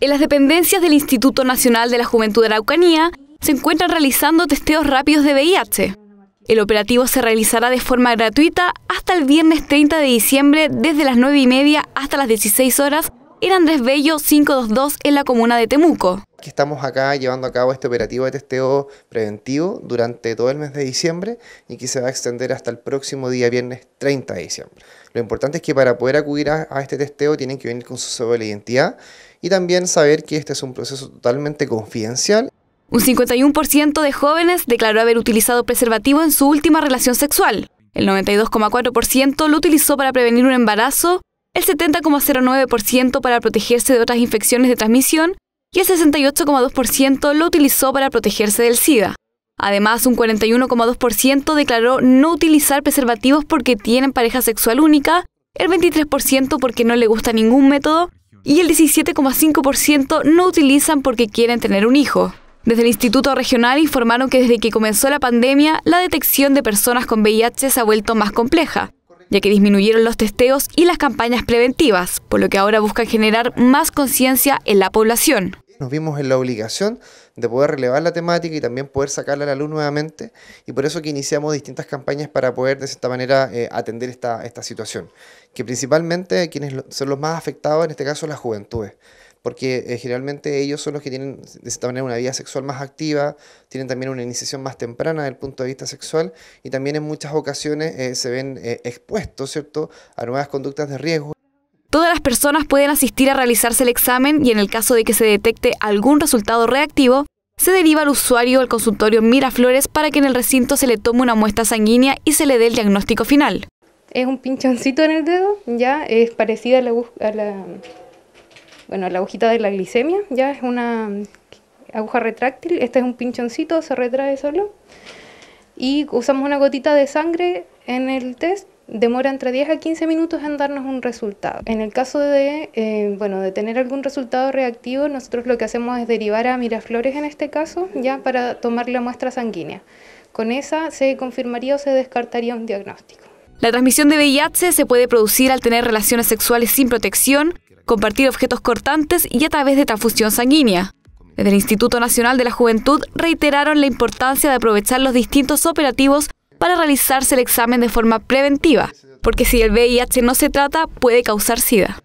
En las dependencias del Instituto Nacional de la Juventud de Araucanía se encuentran realizando testeos rápidos de VIH. El operativo se realizará de forma gratuita hasta el viernes 30 de diciembre desde las 9 y media hasta las 16 horas era Andrés Bello 522 en la comuna de Temuco. Estamos acá llevando a cabo este operativo de testeo preventivo durante todo el mes de diciembre y que se va a extender hasta el próximo día viernes 30 de diciembre. Lo importante es que para poder acudir a, este testeo tienen que venir con su sobre la identidad y también saber que este es un proceso totalmente confidencial. Un 51% de jóvenes declaró haber utilizado preservativo en su última relación sexual. El 92,4% lo utilizó para prevenir un embarazo el 70,09% para protegerse de otras infecciones de transmisión y el 68,2% lo utilizó para protegerse del SIDA. Además, un 41,2% declaró no utilizar preservativos porque tienen pareja sexual única, el 23% porque no le gusta ningún método y el 17,5% no utilizan porque quieren tener un hijo. Desde el Instituto Regional informaron que desde que comenzó la pandemia, la detección de personas con VIH se ha vuelto más compleja, ya que disminuyeron los testeos y las campañas preventivas, por lo que ahora buscan generar más conciencia en la población. Nos vimos en la obligación de poder relevar la temática y también poder sacarla a la luz nuevamente y por eso que iniciamos distintas campañas para poder de eh, esta manera atender esta, situación, que principalmente quienes son los más afectados en este caso las juventudes porque eh, generalmente ellos son los que tienen de esta manera una vida sexual más activa, tienen también una iniciación más temprana desde el punto de vista sexual y también en muchas ocasiones eh, se ven eh, expuestos, ¿cierto?, a nuevas conductas de riesgo. Todas las personas pueden asistir a realizarse el examen y en el caso de que se detecte algún resultado reactivo, se deriva al usuario al consultorio Miraflores para que en el recinto se le tome una muestra sanguínea y se le dé el diagnóstico final. Es un pinchoncito en el dedo, ya es parecida a la bueno, la agujita de la glicemia ya es una aguja retráctil, este es un pinchoncito, se retrae solo. Y usamos una gotita de sangre en el test, demora entre 10 a 15 minutos en darnos un resultado. En el caso de, eh, bueno, de tener algún resultado reactivo, nosotros lo que hacemos es derivar a Miraflores en este caso, ya para tomar la muestra sanguínea. Con esa se confirmaría o se descartaría un diagnóstico. La transmisión de VIH se puede producir al tener relaciones sexuales sin protección, compartir objetos cortantes y a través de transfusión sanguínea. Desde el Instituto Nacional de la Juventud reiteraron la importancia de aprovechar los distintos operativos para realizarse el examen de forma preventiva, porque si el VIH no se trata puede causar SIDA.